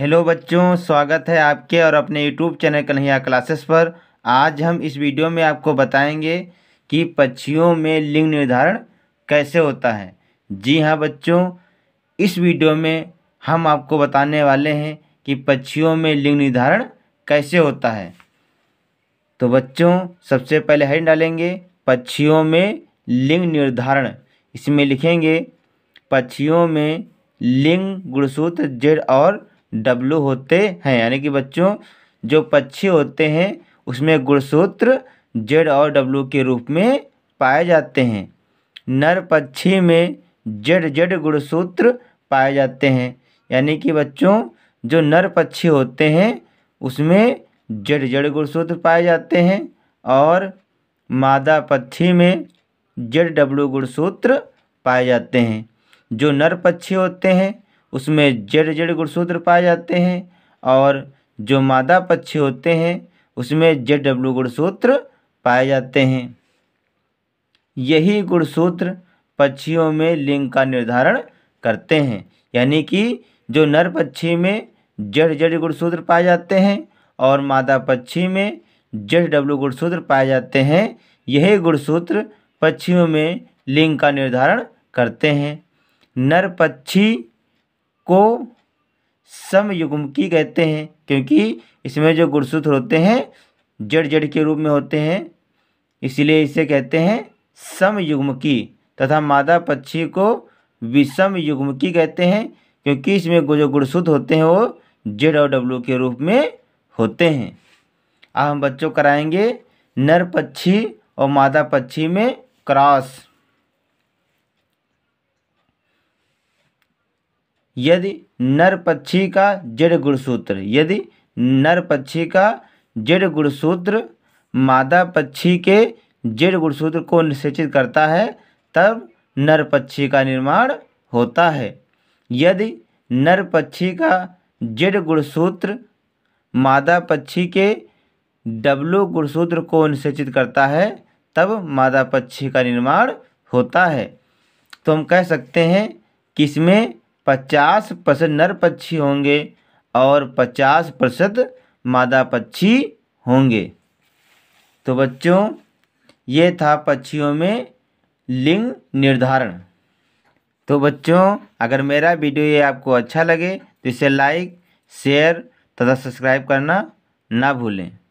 hello बच्चों स्वागत है आपके और अपने यूट्यूब चैनल कन्हैया क्लासेस पर आज हम इस वीडियो में आपको बताएंगे कि पक्षियों में लिंग निर्धारण कैसे होता है जी हाँ बच्चों इस वीडियो में हम आपको बताने वाले हैं कि पक्षियों में लिंग निर्धारण कैसे होता है तो बच्चों सबसे पहले हेड डालेंगे पक्षियों में लिंग निर्धारण इसमें लिखेंगे पक्षियों में लिंग गुणसूत्र जेड और डब्लू होते हैं यानी कि बच्चों जो पक्षी होते हैं उसमें गुणसूत्र जेड और डब्लू के रूप में पाए जाते हैं नर पक्षी में जेड जेड गुणसूत्र पाए जाते हैं यानी कि बच्चों जो नर पक्षी होते हैं उसमें जड़ जड़ गुणसूत्र पाए जाते हैं और मादा पक्षी में जड़ डब्लू गुणसूत्र पाए जाते हैं जो नर पक्षी होते हैं उसमें जड़ जड़ गुणसूत्र पाए जाते हैं और जो मादा पक्षी होते हैं उसमें जेड डब्ल्यू गुणसूत्र पाए जाते हैं यही गुणसूत्र पक्षियों में लिंग का निर्धारण करते हैं यानी कि जो नर पक्षी में जड़ जड़ गुणसूत्र पाए जाते हैं और मादा पक्षी में जड़ डब्ल्यू गुणसूत्र पाए जाते हैं यही गुणसूत्र पक्षियों में लिंग का निर्धारण करते हैं नर पक्षी को समयुग्मकी कहते हैं क्योंकि इसमें जो गुणसूत्र होते हैं जड़ जड़ के रूप में होते हैं इसलिए इसे कहते हैं समयुग्मकी तथा मादा पक्षी को विषम युग्मकी कहते हैं क्योंकि इसमें जो गुणसूत्र होते हैं वो जेड और डब्लू के रूप में होते हैं अब हम बच्चों कराएंगे नर पक्षी और मादा पक्षी में क्रॉस यदि नर पक्षी का जड़ गुणसूत्र यदि नर पक्षी का जड़ गुणसूत्र मादा पक्षी के जड़ गुणसूत्र को निषेचित करता है तब नर पक्षी का निर्माण होता है यदि नर पक्षी का जड़ गुणसूत्र मादा पक्षी के डब्लू गुणसूत्र को निषेचित करता है तब मादा पक्षी का निर्माण होता है तो हम कह सकते हैं कि इसमें पचास प्रतिशत नर पक्षी होंगे और पचास प्रतिशत मादा पक्षी होंगे तो बच्चों ये था पक्षियों में लिंग निर्धारण तो बच्चों अगर मेरा वीडियो ये आपको अच्छा लगे तो इसे लाइक शेयर तथा सब्सक्राइब करना ना भूलें